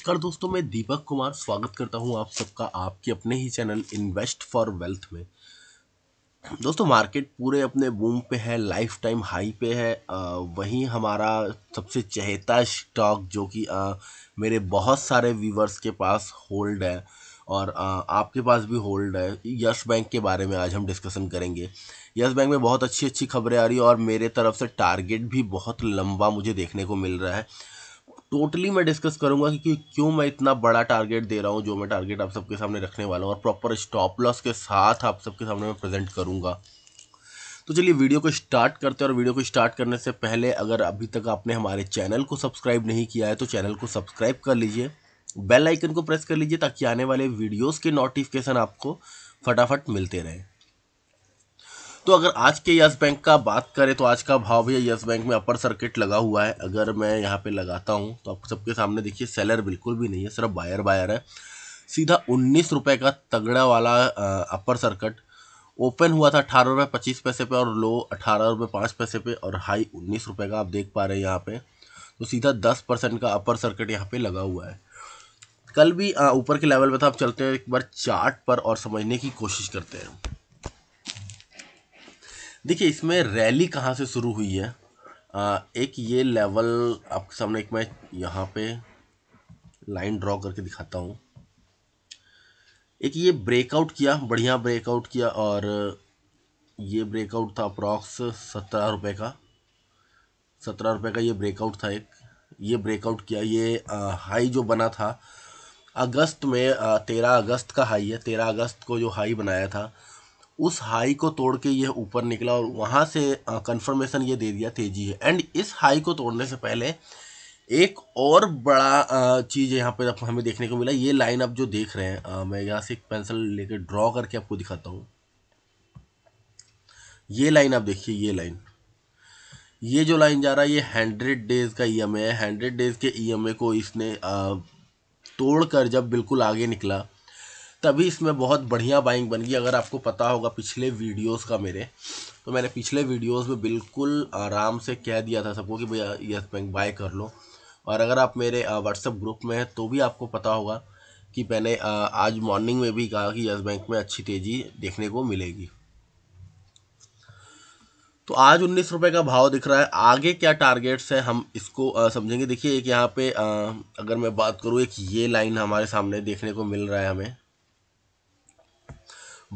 नमस्कार दोस्तों मैं दीपक कुमार स्वागत करता हूं आप सबका आपके अपने ही चैनल इन्वेस्ट फॉर वेल्थ में दोस्तों मार्केट पूरे अपने बूम पे है लाइफ टाइम हाई पे है वहीं हमारा सबसे चहेता स्टॉक जो कि मेरे बहुत सारे व्यूवर्स के पास होल्ड है और आ, आपके पास भी होल्ड है यस बैंक के बारे में आज हम डिस्कशन करेंगे यस बैंक में बहुत अच्छी अच्छी खबरें आ रही है और मेरे तरफ से टारगेट भी बहुत लंबा मुझे देखने को मिल रहा है टोटली मैं डिस्कस करूंगा कि क्यों मैं इतना बड़ा टारगेट दे रहा हूं जो मैं टारगेट आप सबके सामने रखने वाला हूं और प्रॉपर स्टॉप लॉस के साथ आप सबके सामने मैं प्रेजेंट करूंगा तो चलिए वीडियो को स्टार्ट करते हैं और वीडियो को स्टार्ट करने से पहले अगर अभी तक आपने हमारे चैनल को सब्सक्राइब नहीं किया है तो चैनल को सब्सक्राइब कर लीजिए बेल आइकन को प्रेस कर लीजिए ताकि आने वाले वीडियोज़ के नोटिफिकेशन आपको फटाफट मिलते रहें तो अगर आज के यस बैंक का बात करें तो आज का भाव भैया यस बैंक में अपर सर्किट लगा हुआ है अगर मैं यहाँ पे लगाता हूँ तो आप सबके सामने देखिए सेलर बिल्कुल भी नहीं है सिर्फ बायर बायर है सीधा उन्नीस रुपये का तगड़ा वाला अपर सर्किट ओपन हुआ था अठारह रुपये पच्चीस पैसे पे और लो अठारह रुपये पाँच पैसे पे और हाई उन्नीस रुपये का आप देख पा रहे हैं यहाँ पे तो सीधा दस परसेंट का अपर सर्किट यहाँ पे लगा हुआ है कल भी ऊपर के लेवल पे था आप चलते हैं एक बार चार्ट पर और समझने की कोशिश करते हैं देखिए इसमें रैली कहाँ से शुरू हुई है आ, एक ये लेवल आपके सामने एक मैं यहाँ पे लाइन ड्रॉ करके दिखाता हूँ एक ये ब्रेकआउट किया बढ़िया ब्रेकआउट किया और ये ब्रेकआउट था अप्रॉक्स सत्रह रुपये का सत्रह रुपये का ये ब्रेकआउट था एक ये ब्रेकआउट किया ये आ, हाई जो बना था अगस्त में तेरह अगस्त का हाई है तेरह अगस्त को जो हाई बनाया था उस हाई को तोड़ के यह ऊपर निकला और वहाँ से कंफर्मेशन ये दे दिया तेजी है एंड इस हाई को तोड़ने से पहले एक और बड़ा चीज़ यहाँ पर हमें देखने को मिला ये लाइन आप जो देख रहे हैं आ, मैं यहाँ से एक पेंसिल लेकर ड्रॉ करके आपको दिखाता हूँ ये लाइन आप देखिए ये लाइन ये जो लाइन जा रहा है ये हंड्रेड डेज़ का ई e एम है हंड्रेड डेज़ के ई एम ए को इसने आ, तोड़ कर जब बिल्कुल आगे निकला तभी इसमें बहुत बढ़िया बाइंग बन गई अगर आपको पता होगा पिछले वीडियोस का मेरे तो मैंने पिछले वीडियोस में बिल्कुल आराम से कह दिया था सबको कि भैया यस बैंक बाय कर लो और अगर आप मेरे व्हाट्सएप ग्रुप में हैं तो भी आपको पता होगा कि मैंने आज मॉर्निंग में भी कहा कि यस बैंक में अच्छी तेज़ी देखने को मिलेगी तो आज उन्नीस रुपये का भाव दिख रहा है आगे क्या टारगेट्स हैं हम इसको समझेंगे देखिए एक यहाँ पे आ, अगर मैं बात करूँ एक ये लाइन हमारे सामने देखने को मिल रहा है हमें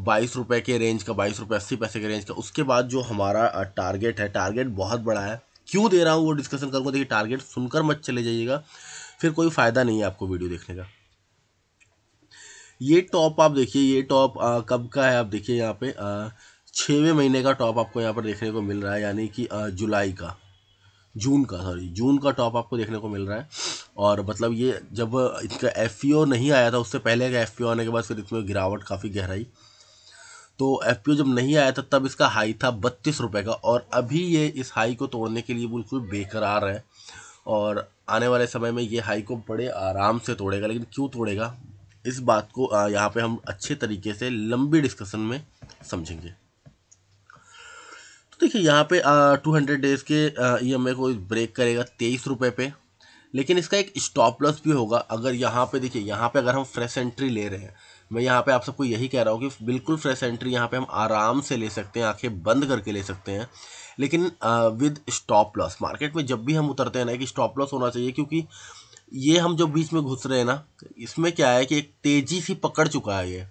बाईस रुपये के रेंज का बाईस रुपये अस्सी पैसे के रेंज का उसके बाद जो हमारा टारगेट है टारगेट बहुत बड़ा है क्यों दे रहा हूँ वो डिस्कशन करूँगा देखिए टारगेट सुनकर मत चले जाइएगा फिर कोई फ़ायदा नहीं है आपको वीडियो देखने का ये टॉप आप देखिए ये टॉप कब का है आप देखिए यहाँ पे छवें महीने का टॉप आपको यहाँ पर देखने को मिल रहा है यानी कि जुलाई का जून का सॉरी जून का टॉप आपको देखने को मिल रहा है और मतलब ये जब इसका एफ e नहीं आया था उससे पहले का एफ e आने के बाद फिर इसमें गिरावट काफ़ी गहराई तो एफ जब नहीं आया था तब इसका हाई था बत्तीस रुपये का और अभी ये इस हाई को तोड़ने के लिए बिल्कुल बेकरार है और आने वाले समय में ये हाई को बड़े आराम से तोड़ेगा लेकिन क्यों तोड़ेगा इस बात को यहाँ पे हम अच्छे तरीके से लंबी डिस्कशन में समझेंगे तो देखिए यहाँ पे टू हंड्रेड डेज़ के ई एम e को ब्रेक करेगा तेईस रुपये पे लेकिन इसका एक स्टॉप लॉस भी होगा अगर यहाँ पे देखिए यहाँ पे अगर हम फ्रेश एंट्री ले रहे हैं मैं यहाँ पे आप सबको यही कह रहा हूँ कि बिल्कुल फ्रेश एंट्री यहाँ पे हम आराम से ले सकते हैं आंखें बंद करके ले सकते हैं लेकिन विद स्टॉप लॉस मार्केट में जब भी हम उतरते हैं ना कि स्टॉप लॉस होना चाहिए क्योंकि ये हम जो बीच में घुस रहे हैं ना इसमें क्या है कि एक तेज़ी सी पकड़ चुका है ये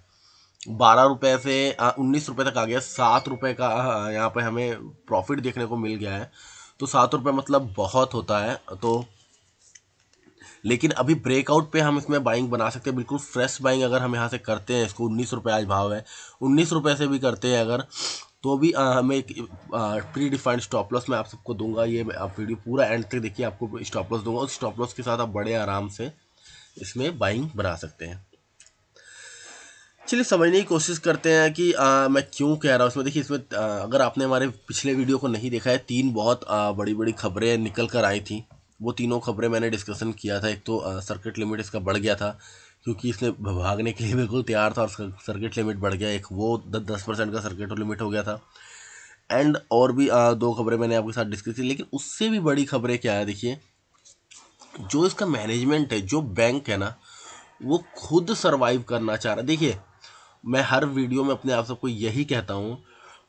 बारह रुपये से उन्नीस रुपये तक आ गया सात रुपये का यहाँ पर हमें प्रॉफिट देखने को मिल गया है तो सात रुपये मतलब बहुत होता है तो लेकिन अभी ब्रेकआउट पे हम इसमें बाइंग बना सकते हैं बिल्कुल फ्रेश बाइंग अगर हम यहाँ से करते हैं इसको उन्नीस रुपये आज भाव है उन्नीस रुपये से भी करते हैं अगर तो भी आ, हमें एक प्री डिफाइंड स्टॉप लॉस मैं आप सबको दूंगा ये आप वीडियो पूरा एंड तक देखिए आपको स्टॉप लॉस दूंगा उस स्टॉप लॉस के साथ आप बड़े आराम से इसमें बाइंग बना सकते हैं चलिए समझने की कोशिश करते हैं कि आ, मैं क्यों कह रहा हूँ इसमें देखिए इसमें आ, अगर आपने हमारे पिछले वीडियो को नहीं देखा है तीन बहुत आ, बड़ी बड़ी खबरें निकल कर आई थी वो तीनों खबरें मैंने डिस्कशन किया था एक तो सर्किट लिमिट इसका बढ़ गया था क्योंकि इसने भागने के लिए बिल्कुल तैयार था और सर्किट लिमिट बढ़ गया एक वो दस परसेंट का सर्किट लिमिट हो गया था एंड और भी आ, दो खबरें मैंने आपके साथ डिस्कस की लेकिन उससे भी बड़ी खबरें क्या है देखिए जो इसका मैनेजमेंट है जो बैंक है ना वो खुद सर्वाइव करना चाह रहा है देखिए मैं हर वीडियो में अपने आप सबको यही कहता हूँ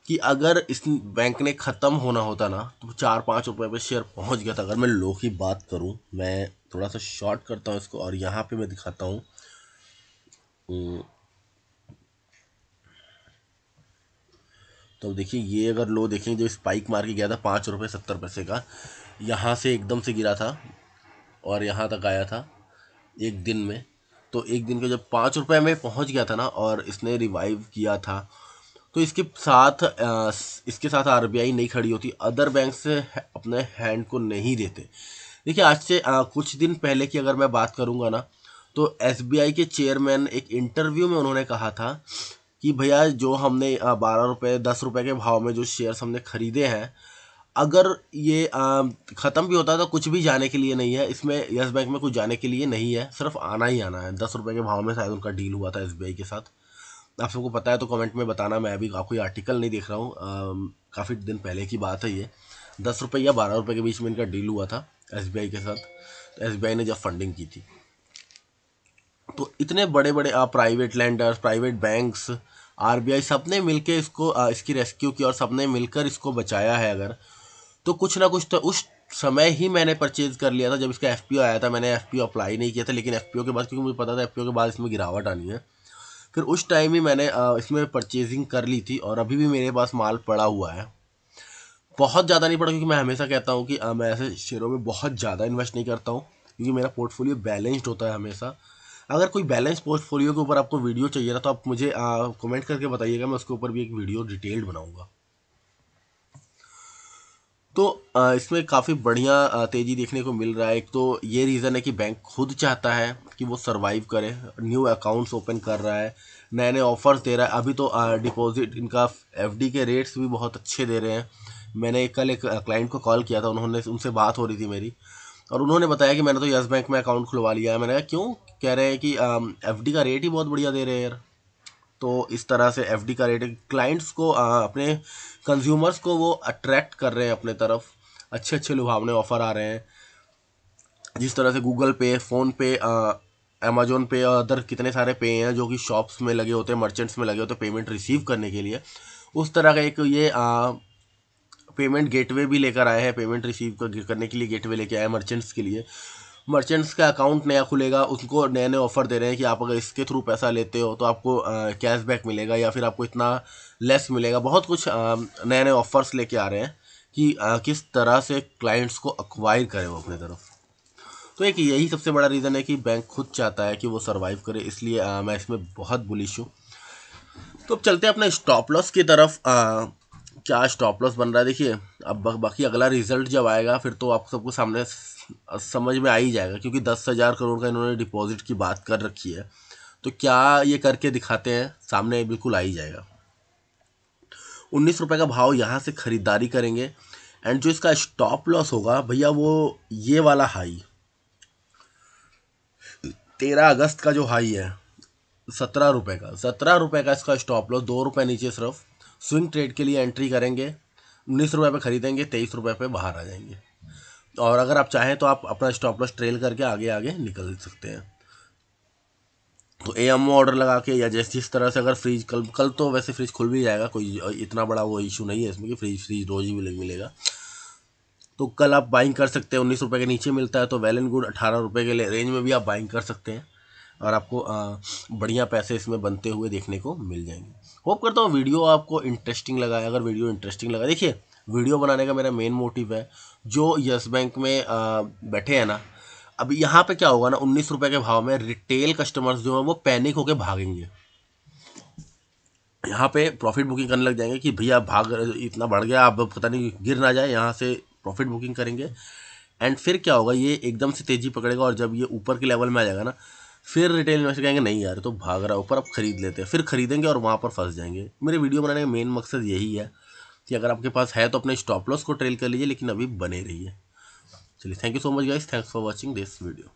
कि अगर इस बैंक ने ख़त्म होना होता ना तो चार पाँच रुपये पे शेयर पहुंच गया था अगर मैं लो की बात करूं मैं थोड़ा सा शॉर्ट करता हूं इसको और यहां पे मैं दिखाता हूं हम्म। तो देखिए ये अगर लो देखेंगे जो स्पाइक मार के गया था पाँच रुपये सत्तर पैसे का यहाँ से एकदम से गिरा था और यहाँ तक आया था एक दिन में तो एक दिन के जब पाँच रुपये में पहुँच गया था ना और इसने रिवाइव किया था तो इसके साथ इसके साथ आरबीआई नहीं खड़ी होती अदर बैंक से अपने हैंड को नहीं देते देखिए आज से कुछ दिन पहले की अगर मैं बात करूँगा ना तो एसबीआई के चेयरमैन एक इंटरव्यू में उन्होंने कहा था कि भैया जो हमने बारह रुपये दस रुपये के भाव में जो शेयर्स हमने ख़रीदे हैं अगर ये ख़त्म भी होता तो कुछ भी जाने के लिए नहीं है इसमें येस बैंक में कुछ जाने के लिए नहीं है सिर्फ आना ही आना है दस रुपये के भाव में शायद उनका डील हुआ था एस के साथ आप सबको पता है तो कमेंट में बताना मैं अभी कोई आर्टिकल नहीं देख रहा हूँ काफ़ी दिन पहले की बात है ये दस रुपये या बारह रुपये के बीच में इनका डील हुआ था एस के साथ तो एस ने जब फंडिंग की थी तो इतने बड़े बड़े आप प्राइवेट लैंडर्स प्राइवेट बैंक्स आर आरबीआई सबने के इसको आ, इसकी रेस्क्यू की और सबने मिलकर इसको बचाया है अगर तो कुछ ना कुछ तो उस समय ही मैंने परचेज कर लिया था जब इसका एफ आया था मैंने एफ अप्लाई नहीं किया था लेकिन एफ के बाद क्योंकि मुझे पता था एफ के बाद इसमें गिरावट आनी है फिर उस टाइम ही मैंने इसमें परचेजिंग कर ली थी और अभी भी मेरे पास माल पड़ा हुआ है बहुत ज़्यादा नहीं पड़ा क्योंकि मैं हमेशा कहता हूँ कि मैं ऐसे शेयरों में बहुत ज़्यादा इन्वेस्ट नहीं करता हूँ क्योंकि मेरा पोर्टफोलियो बैलेंस्ड होता है हमेशा अगर कोई बैलेंस पोर्टफोलियो के ऊपर आपको वीडियो चाहिए था तो आप मुझे कमेंट करके बताइएगा मैं उसके ऊपर भी एक वीडियो डिटेल्ड बनाऊंगा तो इसमें काफ़ी बढ़िया तेज़ी देखने को मिल रहा है एक तो ये रीज़न है कि बैंक खुद चाहता है कि वो सरवाइव करे न्यू अकाउंट्स ओपन कर रहा है नए नए ऑफ़र्स दे रहा है अभी तो डिपॉजिट इनका एफडी के रेट्स भी बहुत अच्छे दे रहे हैं मैंने कल एक क्लाइंट को कॉल किया था उन्होंने उनसे बात हो रही थी मेरी और उन्होंने बताया कि मैंने तो यस बैंक में अकाउंट खुलवा लिया है मैंने कहा क्यों कह रहे हैं कि एफ का रेट ही बहुत बढ़िया दे रहे हैं यार तो इस तरह से एफ का रेटिंग क्लाइंट्स को आ, अपने कंज्यूमर्स को वो अट्रैक्ट कर रहे हैं अपने तरफ अच्छे अच्छे लुभावने ऑफर आ रहे हैं जिस तरह से गूगल पे फ़ोन पे अमेजोन पे और अदर कितने सारे पे हैं जो कि शॉप्स में लगे होते हैं मर्चेंट्स में लगे होते हैं पेमेंट रिसीव करने के लिए उस तरह का एक ये आ, पेमेंट गेटवे भी लेकर आए हैं पेमेंट रिसीव करने के लिए गेटवे लेके आए मर्चेंट्स के लिए मर्चेंट्स का अकाउंट नया खुलेगा उनको नए नए ऑफ़र दे रहे हैं कि आप अगर इसके थ्रू पैसा लेते हो तो आपको कैशबैक मिलेगा या फिर आपको इतना लेस मिलेगा बहुत कुछ नए नए ऑफ़र्स लेके आ रहे हैं कि आ, किस तरह से क्लाइंट्स को अक्वायर करें वो अपने तरफ तो एक यही सबसे बड़ा रीज़न है कि बैंक खुद चाहता है कि वो सर्वाइव करे इसलिए आ, मैं इसमें बहुत बुलिश हूँ तो अब चलते हैं अपने स्टॉप लॉस की तरफ आ, क्या स्टॉप लॉस बन रहा है देखिए अब बाकी अगला रिजल्ट जब आएगा फिर तो आप सबको सामने समझ में आ ही जाएगा क्योंकि दस हज़ार करोड़ का इन्होंने डिपॉजिट की बात कर रखी है तो क्या ये करके दिखाते हैं सामने बिल्कुल आ ही जाएगा उन्नीस रुपये का भाव यहाँ से ख़रीदारी करेंगे एंड जो इसका स्टॉप लॉस होगा भैया वो ये वाला हाई तेरह अगस्त का जो हाई है सत्रह रुपये का सत्रह रुपये का इसका स्टॉप लॉस दो रुपये नीचे सिर्फ स्विंग ट्रेड के लिए एंट्री करेंगे उन्नीस रुपये पे ख़रीदेंगे तेईस रुपये पे बाहर आ जाएंगे और अगर आप चाहें तो आप अपना स्टॉप लॉस ट्रेल करके आगे आगे निकल सकते हैं तो ए एम ऑर्डर लगा के या जैसे जिस तरह से अगर फ्रिज कल कल तो वैसे फ्रिज खुल भी जाएगा कोई इतना बड़ा वो इशू नहीं है इसमें कि फ्रीज फ्रीज रोज ही मिलेगा तो कल आप बाइंग कर सकते हैं उन्नीस रुपये के नीचे मिलता है तो वेल एंड गुड अठारह रुपये के रेंज में भी आप बाइंग कर सकते हैं और आपको बढ़िया पैसे इसमें बनते हुए देखने को मिल जाएंगे होप करता हूँ वीडियो आपको इंटरेस्टिंग लगा है अगर वीडियो इंटरेस्टिंग लगा देखिए वीडियो बनाने का मेरा मेन मोटिव है जो यस बैंक में आ, बैठे हैं ना अब यहाँ पे क्या होगा ना उन्नीस रुपये के भाव में रिटेल कस्टमर्स जो हैं वो पैनिक होकर भागेंगे यहाँ पे प्रॉफिट बुकिंग करने लग जाएंगे कि भैया भाग इतना बढ़ गया अब पता नहीं गिर ना जाए यहाँ से प्रॉफिट बुकिंग करेंगे एंड फिर क्या होगा ये एकदम से तेज़ी पकड़ेगा और जब ये ऊपर के लेवल में आ जाएगा ना फिर रिटेल इन्वेस्टर कहेंगे नहीं यार तो भाग रहा ऊपर अब खरीद लेते हैं फिर खरीदेंगे और वहाँ पर फंस जाएंगे मेरे वीडियो बनाने का मेन मकसद यही है कि अगर आपके पास है तो अपने स्टॉप लॉस को ट्रेल कर लीजिए लेकिन अभी बने रहिए चलिए thank you so much guys thanks for watching this video